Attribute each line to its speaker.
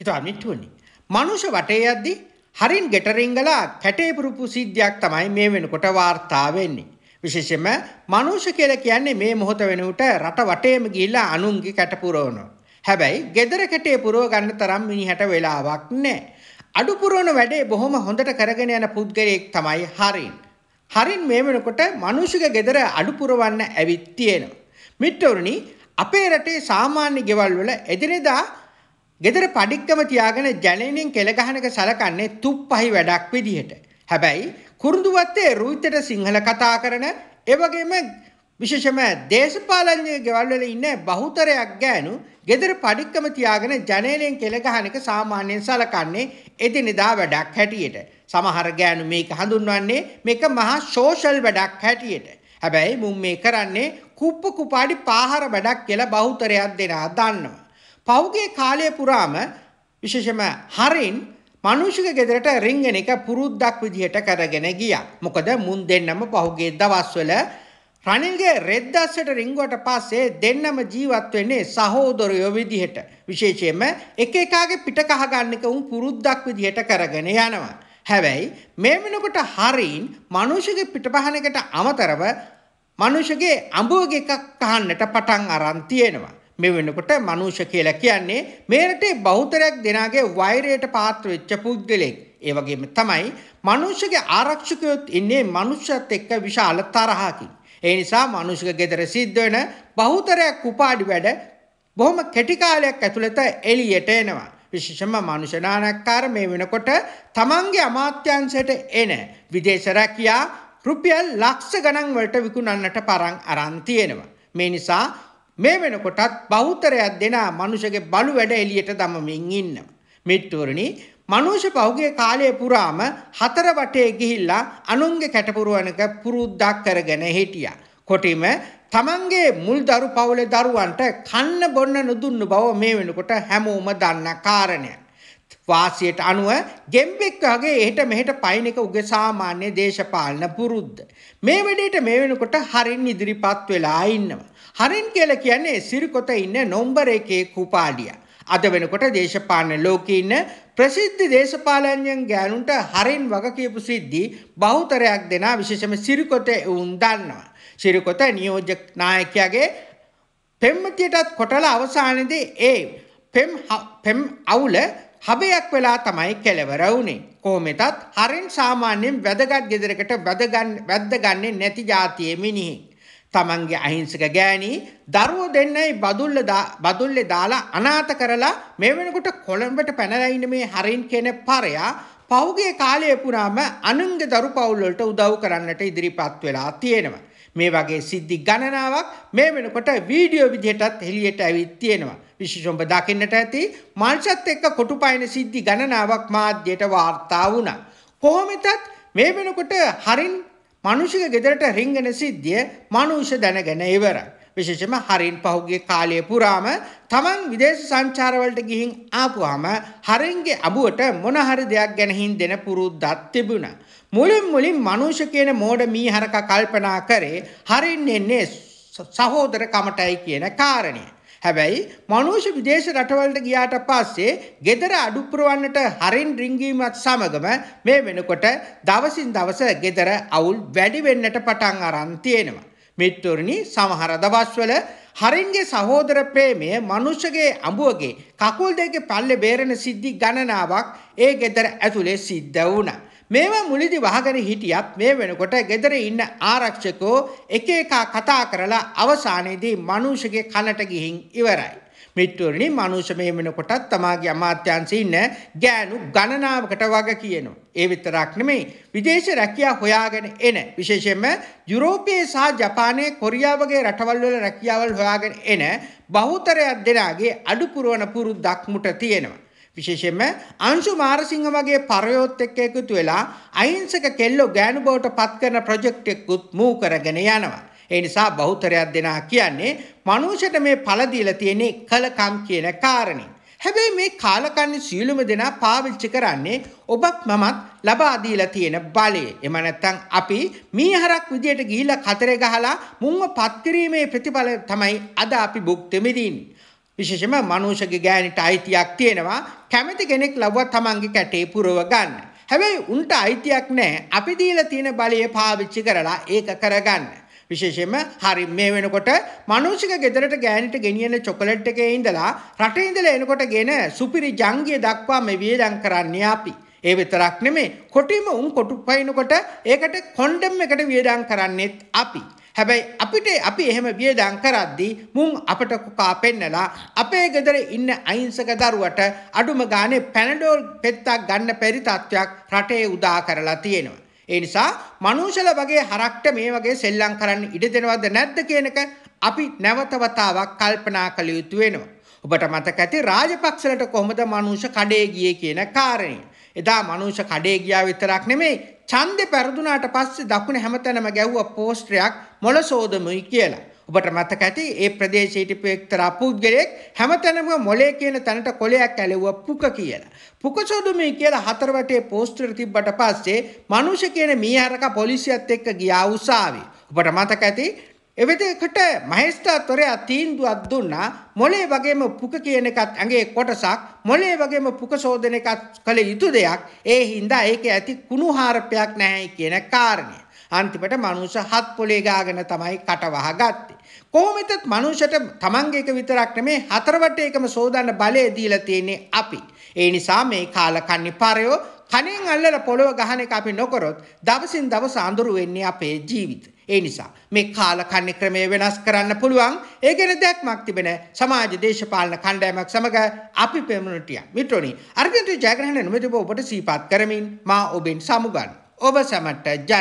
Speaker 1: හිතවන්න ටුවනි. මනුෂ වටේ යද්දි හරින් ගෙටරිංගලා කැටේපුරුපු සිද්ධියක් තමයි මේ වෙනකොට වාර්තා වෙන්නේ. විශේෂයෙන්ම මනුෂ කියලා කියන්නේ මේ මොහොත වෙනකොට රට වටේම ගිහිල්ලා අනුන්ගේ කැටපුරවනවා. හැබැයි gedara කැටේ පුරව ගන්න තරම් මිනිහට වෙලාවක් නැහැ. අඩු පුරවන වැඩේ බොහොම හොඳට කරගෙන යන පුද්ගලයෙක් තමයි හරින්. හරින් මේ වෙනකොට මිනිසුක gedara අඩු පුරවන්න ඇවිත් තියෙනවා. මිත්‍රවරුනි අපේ රටේ සාමාන්‍ය ගෙවල් වල එදිනෙදා ගෙදර පඩික්කම තියාගෙන ජනේලෙන් කෙල ගහනක සලකන්නේ තුප්පහයි වැඩක් විදිහට. හැබැයි කුරුඳුවත්තේ රුහිතට සිංහල කතා කරන එවගේම විශේෂම දේශපාලනඥ ගෙවල් වල ඉන්න බහුතරයක් ගෑනු ගෙදර පඩික්කම තියාගෙන ජනේලෙන් කෙල ගහන එක සාමාන්‍යයෙන් සලකන්නේ එදිනෙදා වැඩක් හැටියට. සමහර ගෑනු මේක හඳුන්වන්නේ මේක මහා සෝෂල් වැඩක් හැටියට. හැබැයි මුන් මේ කරන්නේ කුප්පු කුපාඩි පාහර වැඩක් කියලා බහුතරයක් දෙනා දන්නවා. පෞගේ කාලය පුරාම විශේෂම හරින් මනුෂික ගෙදරට රිංගන එක පුරුද්දක් විදිහට කරගෙන ගියා. මොකද මුන් දෙන්නම පහුගේ දවස්වල රනිල්ගේ රෙද්දස්සට රිංගුවට පස්සේ දෙන්නම ජීවත් වෙන්නේ සහෝදරයෝ විදිහට. විශේෂයෙන්ම එක එකාගේ පිට කහගන්න එක උන් පුරුද්දක් විදිහට කරගෙන යනවා. හැබැයි මේ වෙනකොට හරින් මනුෂ්‍යගේ පිටපහනකට අමතරව මනුෂ්‍යගේ අඹුවක එකක් කහන්නට පටන් අරන් තියෙනවා. මේ වෙනකොට මනුෂ්‍ය කියලා කියන්නේ මේ රටේ බහුතරයක් දෙනාගේ වෛරයට පාත්‍ර වෙච්ච පුද්ගලෙක්. ඒ වගේම තමයි මනුෂ්‍යගේ ආරක්ෂකයොත් ඉන්නේ මනුෂ්‍යත් එක්ක විශාල තරහකින්. ඒ නිසා මනුෂ්‍ය ගෙදර සිද්ධ වෙන බහුතරයක් උපාඩි වැඩ බොහොම කෙටි කාලයක් ඇතුළත එළියට එනවා. විශේෂම මනුෂ්‍යනානක්කාර මේ වෙනකොට තමන්ගේ අමාත්‍යංශයට එන විදේශ රැකියා රුපියල් ලක්ෂ ගණන් වලට විකුණන්නට පරන් අරන් තියෙනවා. මේ නිසා මේ වෙනකොටත් බෞතරයක් දෙනා මනුෂගේ බලු වැඩ එළියට දමමින් ඉන්නවා. මිත්වරණි මනුෂ්‍ය පහුගේ කාලය පුරාම හතර වටේ ගිහිල්ලා අනුන්ගේ කැටපුරුවනක පුරුද්දක් කරගෙන හිටියා. කොටිම තමන්ගේ මුල් දරු පවුලේ දරුවන්ට කන්න බොන්න නොදුන්න බව මේ වෙනකොට හැමෝම දන්න කාරණයක්. වාසියට අනුව ගෙම්බෙක් වගේ එහෙට මෙහෙට පයින් එක උගේ සාමාන්‍ය දේශපාලන පුරුද්ද. මේ වැඩේට මේ වෙනකොට හරින් ඉදිරිපත් වෙලා ඉන්නවා. හරින් කියලා කියන්නේ සිරිකොත ඉන්න නොම්බර එකේ කුපාඩියා. අද වෙනකොට දේශපාලන ලෝකයේ ඉන්න ප්‍රසිද්ධ දේශපාලඥයන් ගෑනුන්ට හරින් වග කියපු සිද්ධි බහුතරයක් දෙන විශේෂම සිරිකොත වුන් දන්නවා. සිරිකොත නියෝජක නායකයාගේ පෙම්මතියටත් කොටලා අවසානයේදී ඒ පෙම් පෙම් අවුල හබයක් වෙලා තමයි කෙලවර වුණේ. කොහොමෙතත් හරින් සාමාන්‍යයෙන් වැදගත් ගෙදරකට වැද්ද ගන්නේ නැති જાතියේ මිනිහි. තමන්ගේ අහිංසක ගෑණී දරුවෝ දෙන්නයි බදුල්ල බදුල්ලේ දාලා අනාථ කරලා මේ වෙනකොට කොළඹට පැනලා ඉන්න මේ හරින් කියන පරයා පහුගිය කාලය පුරාම අනුන්ගේ දරු පවුල් වලට උදව් කරන්නට ඉදිරිපත් වෙලා තියෙනවා. මේ වගේ සිද්ධි ගණනාවක් මේ වෙනකොට වීඩියෝ විදිහටත් එළියට ඇවිත් තියෙනවා. විශේෂ ඔබ දකින්නට ඇති මංසත් එක්ක කොටුපයින සිද්ධි ගණනාවක් මාධ්‍යයට වාර්තා වුණා. කොහොමදත් මේ වෙනකොට හරින් මිනිස්සුක ගෙදරට රිංගන සිද්ධිය මිනිස්සු දැනගෙන ඉවරයි. විශේෂම හරින් පහුගේ කාලය පුරාම තමන් විදේශ සංචාරවලට ගිහින් ආපුවාම හරින්ගේ අබුවට මොන හරි දෙයක් ගැන හින්දෙන පුරුද්දක් තිබුණා. මුලින් මුලින් මනුෂ්‍ය කියන මෝඩ මීහරක කල්පනා කරේ හරින් එන්නේ සහෝදර කමටයි කියන කාරණය. හැබැයි මනුෂ්‍ය විදේශ රටවලට ගියාට පස්සේ ගෙදර අඩුපුරවන්නට හරින් රිංගීමත් සමගම මේ වෙනකොට දවසින් දවස ගෙදර අවුල් වැඩි වෙන්නට පටන් අරන් තියෙනවා. මිත්තුරනි සමහර දවස්වල හරින්ගේ සහෝදර ප්‍රේමය මනුෂ්‍යගේ අඹුවගේ කකුල් දෙකේ පල්ලේ බේරෙන සිද්ධි ගණනාවක් ඒ ගෙදර ඇතුලේ සිද්ධ වුණා. මේවා මුලදි වහගෙන හිටියත් මේ වෙනකොට ගෙදර ඉන්න ආරක්ෂකෝ එක එක කතා කරලා අවසානයේදී මනුෂ්‍යගේ කනට ගිහින් ඉවරයි. මිත්‍රවරනි මනුෂ්‍ය මේ වෙනකොටත් තමාගේ අමාත්‍යංශයේ ඉන්න ගෑනු ගණනාවකට වග කියනවා. ඒ විතරක් නෙමෙයි විදේශ රැකියාව හොයාගෙන එන විශේෂයෙන්ම යුරෝපයේ සහ ජපානයේ කොරියාව වගේ රටවල් වල රැකියාවල් හොයාගෙන එන බහුතරයක් දෙනාගේ අඩු පුරවන පුරුද්දක් මුට තියෙනවා. විශේෂයෙන්ම අංශු මාරසිංහ වගේ පරයෝත් එක්ක එකතු වෙලා අහිංසක කෙල්ලෝ ගෑනු බවට පත් කරන ප්‍රොජෙක්ට් එකකුත් මූ කරගෙන යනවා. ඒ නිසා බහුතරයක් දෙනා කියන්නේ මනුෂ්‍යට මේ ඵල දීලා තියෙන කලකම් කියන කාරණේ. හැබැයි මේ කාලකන්ණි සීලුම දෙනා පාවිච්චි කරන්නේ ඔබත් මමත් ලබා දීලා තියෙන බලය. එම නැත්තම් අපි මීහරක් විදියට ගිහිලා කතරේ ගහලා මුන්ව පත් කිරීමේ ප්‍රතිඵල තමයි අද අපි භුක්ති විඳින්නේ. විශේෂයෙන්ම මනුෂ්‍යගේ ගෑණිට අයිතියක් තියෙනවා කැමති කෙනෙක් ලව්ව තමන්ගේ කැටේ පුරව ගන්න. හැබැයි උන්ට අයිතියක් නැහැ අපි දීලා තියෙන බලය පාවිච්චි කරලා ඒක කරගන්න. විශේෂයෙන්ම හරි මේ වෙනකොට මනුෂික ගෙදරට ගෑනිට ගෙනියන චොකලට් එකේ ඉඳලා රටේ ඉඳලා එනකොට ගෙන සුපිරි ජංගිය දක්වා මේ වියදම් කරන්නේ අපි. ඒ විතරක් නෙමේ කොටිම උන් කොටු පයින්නකොට ඒකට කොන්ඩම් එකට වියදම් කරන්නෙත් අපි. හැබැයි අපිට අපි එහෙම වියදම් කරද්දී මුන් අපට කුකා පෙන්නලා අපේ ගෙදර ඉන්න අහිංසක දරුවට අඩුම ගානේ පැනඩෝල් පෙත්තක් ගන්න පරි තත්වයක් රටේ උදා කරලා තියෙනවා. ඒ නිසා මනුෂ්‍යල වගේ හරක්ට මේ වගේ සෙල්ලම් කරන්න ඉඩ දෙනවද නැද්ද කියන අපි නැවතවතාවක් කල්පනා කළ යුතු වෙනවා. ඔබට මතක ඇති රාජපක්ෂලට කොහොමද මනුෂ්‍ය කඩේ ගියේ කියන කාරණේ. එදා මනුෂ්‍ය කඩේ ගියා විතරක් නෙමෙයි ඡන්දේ පෙරදුනාට පස්සේ දකුණ හැමතැනම ගැහුවා පෝස්ටරයක් මොළ සෝදමුයි කියලා. ඔබට මතක ඇති ඒ ප්‍රදේශයේ හිටපු එක්තරා පුද්ගලයෙක් හැමතැනම මොලේ කියන තැනට කොලයක් ඇලෙව්වා පුක කියලා. පුක සොදුමි කියලා හතරවටේ පෝස්ටර් තිබ්බට පස්සේ මිනිහ කියන මීහරක පොලිසියත් එක්ක ගියා උසාවි. ඔබට මතක ඇති එවිදකට මහේස්ථාත්වරයා තීන්දුවක් දුන්නා මොලේ වගේම පුක කියන එකත් ඇඟේ කොටසක් මොලේ වගේම පුක සෝදන එකත් කළ යුතු දෙයක් ඒ හින්දා ඒක ඇති කුණු හාරපයක් නැහැ කියන කාරණය. අන්තිමට මනුෂ්‍ය හත් පොලේ ගාගෙන තමයි කට වහගත්තේ. කොහොමදත් මනුෂ්‍යට තමන්ගේ එක විතරක් නෙමේ හතරවට එකම සෝදන්න බලය දීලා තියෙන්නේ අපි. ඒ නිසා මේ කාලකන්ණි පරයෝ කණෙන් අල්ලලා පොළව ගහන එක අපි නොකරොත් දවසින් දවස අඳුරු වෙන්නේ අපේ ජීවිතේ. ඒ නිසා මේ කාල කන්නේ ක්‍රමය වෙනස් කරන්න පුළුවන් ඒ ගැන දැක්මක් තිබෙන සමාජ දේශපාලන කණ්ඩායමක් සමග අපි පෙමුණුටිය මිත්‍රෝනි අර්ජන්ටීන ජයග්‍රහණ නිමිතිව ඔබට සීපත් කරමින් මා ඔබෙන් සමුගන්න ඔබ සැමට ජය